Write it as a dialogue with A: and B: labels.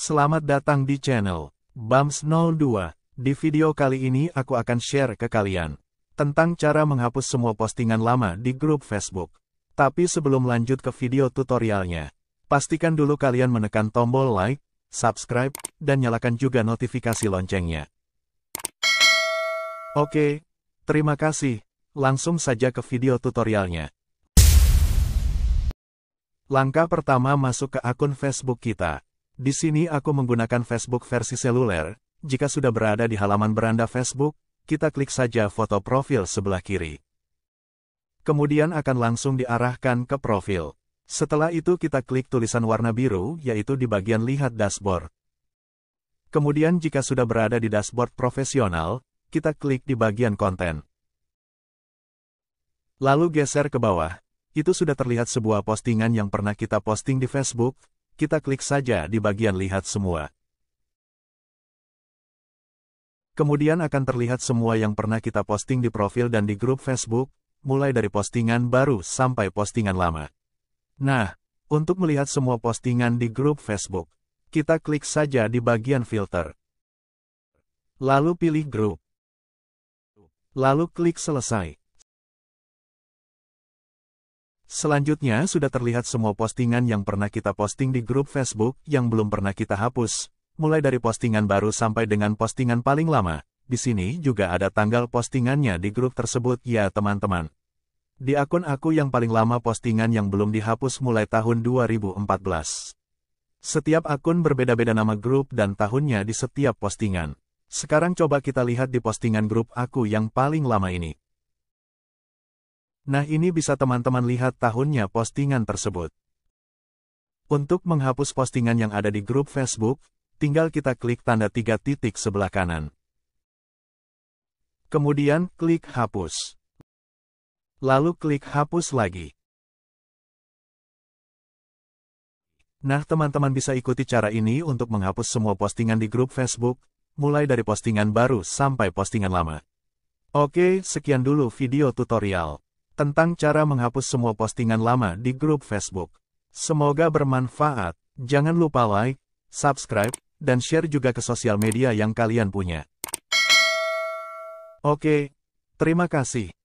A: Selamat datang di channel BAMS 02. Di video kali ini aku akan share ke kalian tentang cara menghapus semua postingan lama di grup Facebook. Tapi sebelum lanjut ke video tutorialnya, pastikan dulu kalian menekan tombol like, subscribe, dan nyalakan juga notifikasi loncengnya. Oke, terima kasih. Langsung saja ke video tutorialnya. Langkah pertama masuk ke akun Facebook kita. Di sini aku menggunakan Facebook versi seluler. Jika sudah berada di halaman beranda Facebook, kita klik saja foto profil sebelah kiri. Kemudian akan langsung diarahkan ke profil. Setelah itu kita klik tulisan warna biru, yaitu di bagian lihat dashboard. Kemudian jika sudah berada di dashboard profesional, kita klik di bagian konten. Lalu geser ke bawah. Itu sudah terlihat sebuah postingan yang pernah kita posting di Facebook, kita klik saja di bagian lihat semua. Kemudian akan terlihat semua yang pernah kita posting di profil dan di grup Facebook, mulai dari postingan baru sampai postingan lama. Nah, untuk melihat semua postingan di grup Facebook, kita klik saja di bagian filter. Lalu pilih grup. Lalu klik selesai. Selanjutnya sudah terlihat semua postingan yang pernah kita posting di grup Facebook yang belum pernah kita hapus. Mulai dari postingan baru sampai dengan postingan paling lama. Di sini juga ada tanggal postingannya di grup tersebut ya teman-teman. Di akun aku yang paling lama postingan yang belum dihapus mulai tahun 2014. Setiap akun berbeda-beda nama grup dan tahunnya di setiap postingan. Sekarang coba kita lihat di postingan grup aku yang paling lama ini. Nah ini bisa teman-teman lihat tahunnya postingan tersebut. Untuk menghapus postingan yang ada di grup Facebook, tinggal kita klik tanda tiga titik sebelah kanan. Kemudian klik hapus. Lalu klik hapus lagi. Nah teman-teman bisa ikuti cara ini untuk menghapus semua postingan di grup Facebook, mulai dari postingan baru sampai postingan lama. Oke, sekian dulu video tutorial tentang cara menghapus semua postingan lama di grup Facebook. Semoga bermanfaat. Jangan lupa like, subscribe, dan share juga ke sosial media yang kalian punya. Oke, terima kasih.